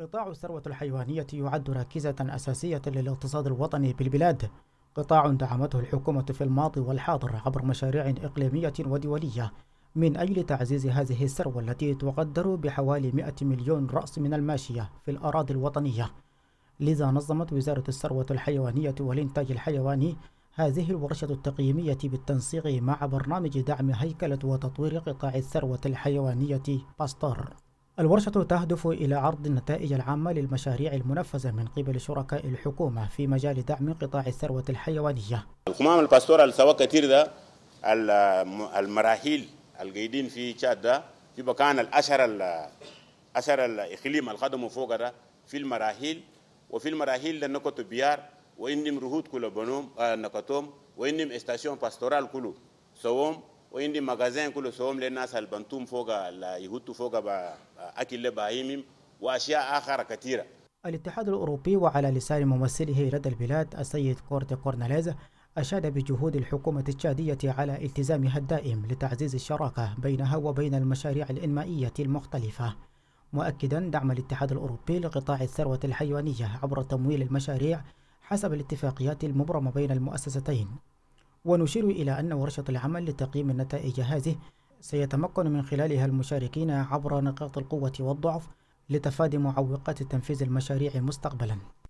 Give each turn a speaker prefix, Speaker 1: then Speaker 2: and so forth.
Speaker 1: قطاع الثروة الحيوانية يعد ركيزة أساسية للاقتصاد الوطني بالبلاد قطاع دعمته الحكومة في الماضي والحاضر عبر مشاريع إقليمية ودولية من أجل تعزيز هذه الثروة التي تقدر بحوالي 100 مليون رأس من الماشية في الأراضي الوطنية لذا نظمت وزارة الثروة الحيوانية والإنتاج الحيواني هذه الورشة التقييمية بالتنسيق مع برنامج دعم هيكلة وتطوير قطاع الثروة الحيوانية باستر الورشة تهدف إلى عرض النتائج العامة للمشاريع المنفذة من قبل شركاء الحكومة في مجال دعم قطاع الثروة الحيوانية
Speaker 2: القمام الباستورال سواء كثير ده المراحل القيدين في تشاد ده في مكان الأشهر أشر الإقليم الخدم فوق ده في المراحل وفي المراحل ده نكت بيار وإنهم رهود كل بنوم آه وإنهم استاسيون باستورال كله سوهم ويندي مغازين كل سوم لنا سالبنتوم فوق لا يهوتو فوق أكل باهيمم وأشياء اخرى كثيرة
Speaker 1: الاتحاد الأوروبي وعلى لسان ممثله لدى البلاد السيد كورت كورناليز أشاد بجهود الحكومة التشادية على التزامها الدائم لتعزيز الشراكة بينها وبين المشاريع الإنمائية المختلفة مؤكدا دعم الاتحاد الأوروبي لقطاع الثروة الحيوانية عبر تمويل المشاريع حسب الاتفاقيات المبرمة بين المؤسستين ونشير إلى أن ورشة العمل لتقييم النتائج هذه سيتمكن من خلالها المشاركين عبر نقاط القوة والضعف لتفادي معوقات تنفيذ المشاريع مستقبلاً